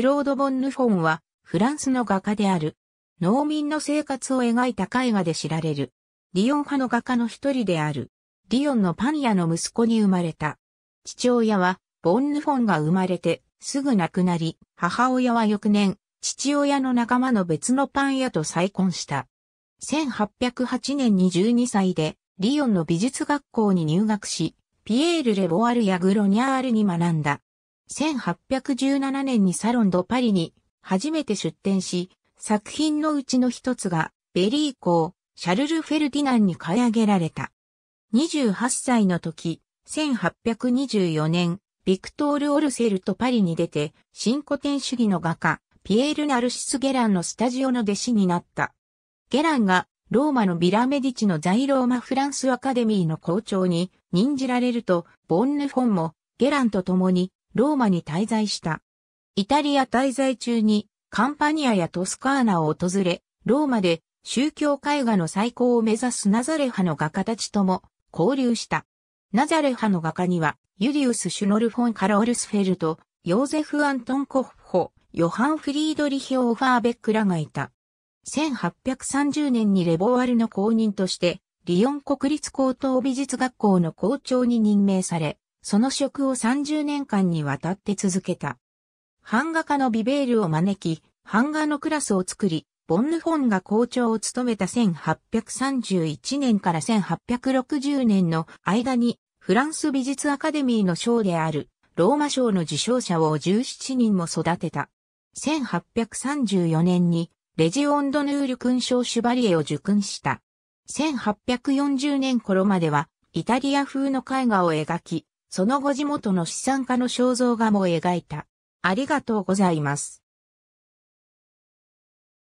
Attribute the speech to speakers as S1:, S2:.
S1: クロード・ボンヌフォンは、フランスの画家である。農民の生活を描いた絵画で知られる。リヨン派の画家の一人である。リヨンのパン屋の息子に生まれた。父親は、ボンヌフォンが生まれて、すぐ亡くなり、母親は翌年、父親の仲間の別のパン屋と再婚した。1808年に12歳で、リヨンの美術学校に入学し、ピエール・レボワールやグロニャールに学んだ。1817年にサロン・ド・パリに初めて出展し、作品のうちの一つが、ベリー公、シャルル・フェルディナンに買い上げられた。28歳の時、1824年、ビクトール・オルセルとパリに出て、新古典主義の画家、ピエール・ナルシス・ゲランのスタジオの弟子になった。ゲランが、ローマのビラ・メディチの在ローマ・フランス・アカデミーの校長に任じられると、ボンヌ・フォンも、ゲランと共に、ローマに滞在した。イタリア滞在中にカンパニアやトスカーナを訪れ、ローマで宗教絵画の最高を目指すナザレ派の画家たちとも交流した。ナザレ派の画家には、ユリウス・シュノルフォン・カラオルスフェルト、ヨーゼフ・アントン・コッホ、ヨハン・フリードリヒ・オファーベックらがいた。1830年にレボワルの公認として、リヨン国立高等美術学校の校長に任命され、その職を30年間にわたって続けた。版画家のビベールを招き、版画のクラスを作り、ボンヌフォンが校長を務めた1831年から1860年の間に、フランス美術アカデミーの賞である、ローマ賞の受賞者を17人も育てた。1834年に、レジオンドヌール勲章シュバリエを受勲した。1840年頃までは、イタリア風の絵画を描き、その後地元の資産家の肖像画も描いた。ありがとうございます。